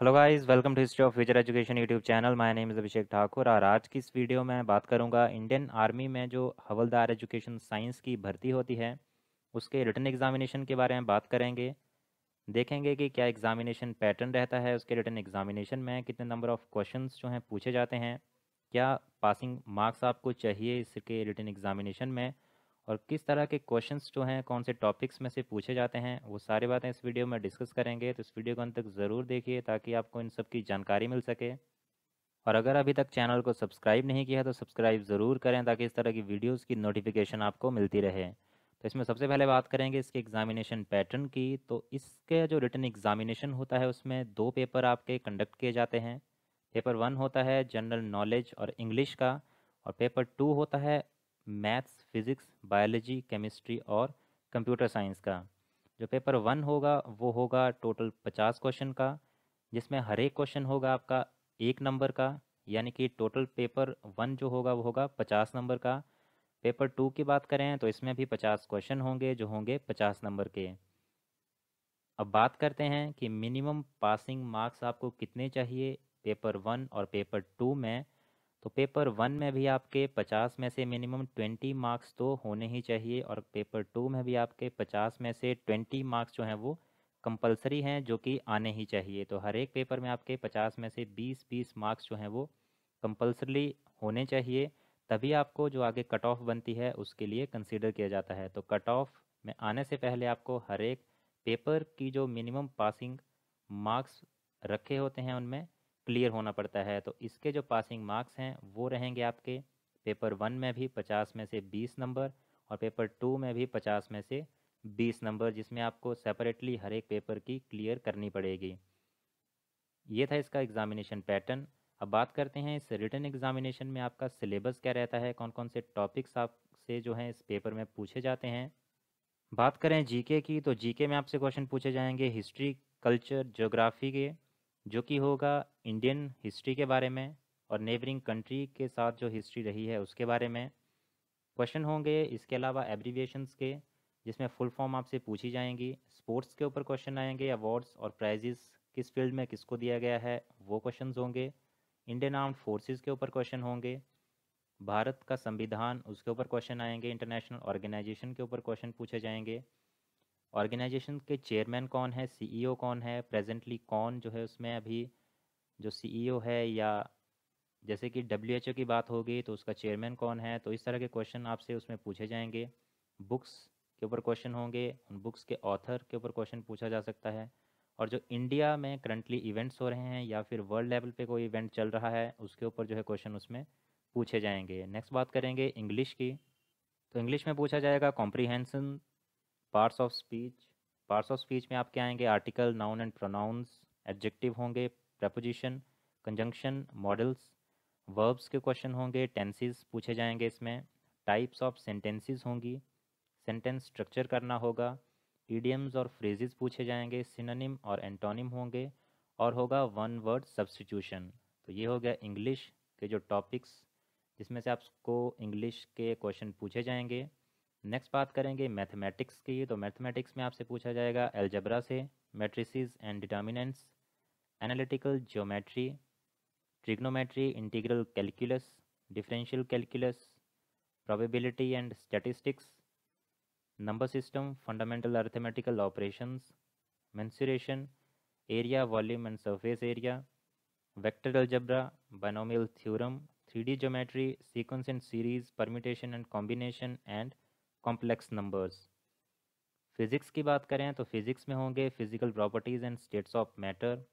Hello guys welcome to history of future education YouTube channel my name is Abhishek Thakur और आज की इस video में बात करूंगा इंडियन आर्मी में जो हवलदार एजुकेशन साइंस की भर्ती होती है उसके रिटर्न एग्जामिनेशन के बारे में बात करेंगे देखेंगे कि क्या एग्जामिनेशन पैटर्न रहता है उसके रिटर्न एग्जामिनेशन में कितने नंबर ऑफ़ क्वेश्चन जो हैं पूछे जाते हैं क्या पासिंग मार्क्स आपको चाहिए इसके रिटर्न एग्जामिनेशन में और किस तरह के क्वेश्चंस जो हैं कौन से टॉपिक्स में से पूछे जाते हैं वो सारी बातें इस वीडियो में डिस्कस करेंगे तो इस वीडियो को अंत तक ज़रूर देखिए ताकि आपको इन सब की जानकारी मिल सके और अगर अभी तक चैनल को सब्सक्राइब नहीं किया तो सब्सक्राइब ज़रूर करें ताकि इस तरह की वीडियोज़ की नोटिफिकेशन आपको मिलती रहे तो इसमें सबसे पहले बात करेंगे इसके एग्ज़ामिनेशन पैटर्न की तो इसके जो रिटर्न एग्ज़ामिनेशन होता है उसमें दो पेपर आपके कंडक्ट किए जाते हैं पेपर वन होता है जनरल नॉलेज और इंग्लिश का और पेपर टू होता है मैथ्स फिज़िक्स बायोलॉजी केमिस्ट्री और कंप्यूटर साइंस का जो पेपर वन होगा वो होगा टोटल पचास क्वेश्चन का जिसमें हर एक क्वेश्चन होगा आपका एक नंबर का यानी कि टोटल पेपर वन जो होगा वो होगा पचास नंबर का पेपर टू की बात करें तो इसमें भी पचास क्वेश्चन होंगे जो होंगे पचास नंबर के अब बात करते हैं कि मिनिमम पासिंग मार्क्स आपको कितने चाहिए पेपर वन और पेपर टू में तो पेपर वन में भी आपके पचास में से मिनिमम ट्वेंटी मार्क्स तो होने ही चाहिए और पेपर टू में भी आपके पचास में से ट्वेंटी मार्क्स जो हैं वो कंपलसरी हैं जो कि आने ही चाहिए तो हर एक पेपर में आपके पचास में से बीस बीस मार्क्स जो हैं वो कंपलसरी होने चाहिए तभी आपको जो आगे कट ऑफ बनती है उसके लिए कंसिडर किया जाता है तो कट ऑफ में आने से पहले आपको हर एक पेपर की जो मिनिमम पासिंग मार्क्स रखे होते हैं उनमें क्लियर होना पड़ता है तो इसके जो पासिंग मार्क्स हैं वो रहेंगे आपके पेपर वन में भी पचास में से बीस नंबर और पेपर टू में भी पचास में से बीस नंबर जिसमें आपको सेपरेटली हर एक पेपर की क्लियर करनी पड़ेगी ये था इसका एग्ज़ामिनेशन पैटर्न अब बात करते हैं इस रिटर्न एग्ज़ामिनेशन में आपका सिलेबस क्या रहता है कौन कौन से टॉपिक्स आपसे जो हैं इस पेपर में पूछे जाते हैं बात करें जीके की तो जीके में आपसे क्वेश्चन पूछे जाएंगे हिस्ट्री कल्चर ज्योग्राफी के जो कि होगा इंडियन हिस्ट्री के बारे में और नेबरिंग कंट्री के साथ जो हिस्ट्री रही है उसके बारे में क्वेश्चन होंगे इसके अलावा एब्रीविएशंस के जिसमें फुल फॉर्म आपसे पूछी जाएंगी स्पोर्ट्स के ऊपर क्वेश्चन आएंगे अवार्ड्स और प्राइजेस किस फील्ड में किसको दिया गया है वो क्वेश्चन होंगे इंडियन आर्म्ड फोर्सेस के ऊपर क्वेश्चन होंगे भारत का संविधान उसके ऊपर क्वेश्चन आएंगे इंटरनेशनल ऑर्गेनाइजेशन के ऊपर क्वेश्चन पूछे जाएंगे ऑर्गेनाइजेशन के चेयरमैन कौन है सीईओ कौन है प्रेजेंटली कौन जो है उसमें अभी जो सीईओ है या जैसे कि डब्ल्यू की बात होगी तो उसका चेयरमैन कौन है तो इस तरह के क्वेश्चन आपसे उसमें पूछे जाएंगे बुक्स के ऊपर क्वेश्चन होंगे उन बुक्स के ऑथर के ऊपर क्वेश्चन पूछा जा सकता है और जो इंडिया में करंटली इवेंट्स हो रहे हैं या फिर वर्ल्ड लेवल पे कोई इवेंट चल रहा है उसके ऊपर जो है क्वेश्चन उसमें पूछे जाएंगे नेक्स्ट बात करेंगे इंग्लिश की तो इंग्लिश में पूछा जाएगा comprehension parts of speech parts of speech में आपके आएंगे article noun and pronouns adjective होंगे प्रपोजिशन कंजंक्शन मॉडल्स वर्ब्स के क्वेश्चन होंगे टेंसेस पूछे जाएंगे इसमें टाइप्स ऑफ सेंटेंसेस होंगी सेंटेंस स्ट्रक्चर करना होगा ईडियम्स और फ्रेजेस पूछे जाएंगे सिनोनिम और एंटोनिम होंगे और होगा वन वर्ड सब्सटीट्यूशन तो ये हो गया इंग्लिश के जो टॉपिक्स जिसमें से आपको इंग्लिश के क्वेश्चन पूछे जाएंगे नेक्स्ट बात करेंगे मैथमेटिक्स की तो मैथमेटिक्स में आपसे पूछा जाएगा एल्जबरा से matrices and determinants analytical geometry trigonometry integral calculus differential calculus probability and statistics number system fundamental arithmetical operations area volume and surface area vector algebra binomial theorem three D geometry sequence and series permutation and combination and complex numbers physics की बात करें तो physics में होंगे physical properties and states of matter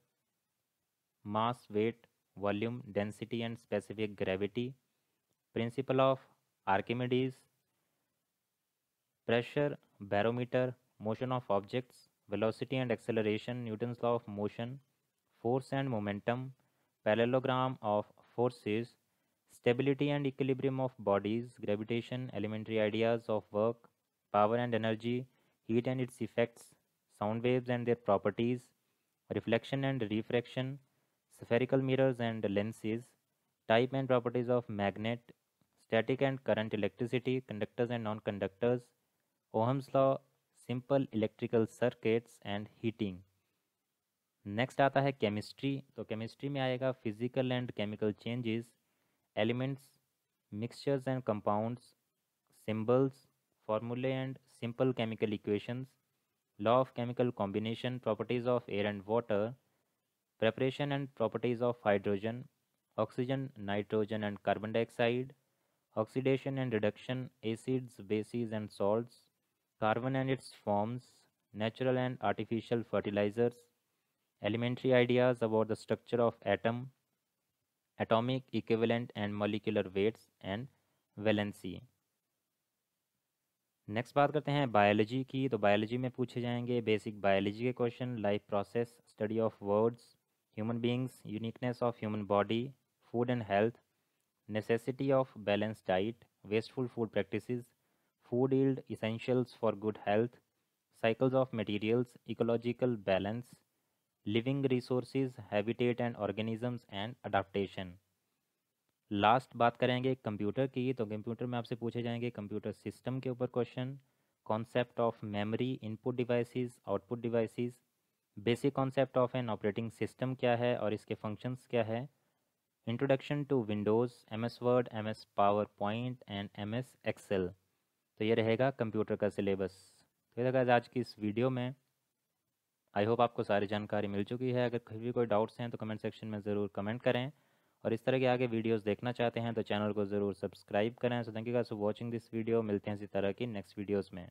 mass weight volume density and specific gravity principle of Archimedes pressure barometer motion of objects velocity and acceleration Newton's law of motion force and momentum parallelogram of forces stability and equilibrium of bodies, gravitation, elementary ideas of work, power and energy, heat and its effects, sound waves and their properties, reflection and refraction, spherical mirrors and lenses, type and properties of magnet, static and current electricity, conductors and non-conductors, Ohm's law, simple electrical circuits and heating. Next आता है chemistry तो chemistry में आएगा physical and chemical changes elements, mixtures and compounds, symbols, formulae and simple chemical equations, law of chemical combination, properties of air and water, preparation and properties of hydrogen, oxygen, nitrogen and carbon dioxide, oxidation and reduction, acids, bases and salts, carbon and its forms, natural and artificial fertilizers, elementary ideas about the structure of atom, atomic equivalent and molecular weights and valency next बात करते हैं biology की तो biology में पूछे जाएंगे basic biology के question life process study of words human beings uniqueness of human body food and health necessity of balance diet wasteful food practice food yield essentials for good health cycles of materials ecological balance living resource habitat and organisms and adaptation last बात करेंगे computer की तो computer में आपसे पूछे जाएंगे computer system के ऊपर question concept of memory input devices output device basic concept of an operating system क्या है और इसके फंक्शंस क्या है introduction to Windows M S Word M S PowerPoint and M S Excel तो ये रहेगा कंप्यूटर का सिलेबस तो आज की इस वीडियो में आई होप आपको सारी जानकारी मिल चुकी है अगर कभी भी कोई डाउट्स हैं तो कमेंट सेक्शन में ज़रूर कमेंट करें और इस तरह के आगे वीडियोस देखना चाहते हैं तो चैनल को ज़रूर सब्सक्राइब करें so thank you guys for watching this video मिलते हैं इसी तरह की नेक्स्ट वीडियोज़ में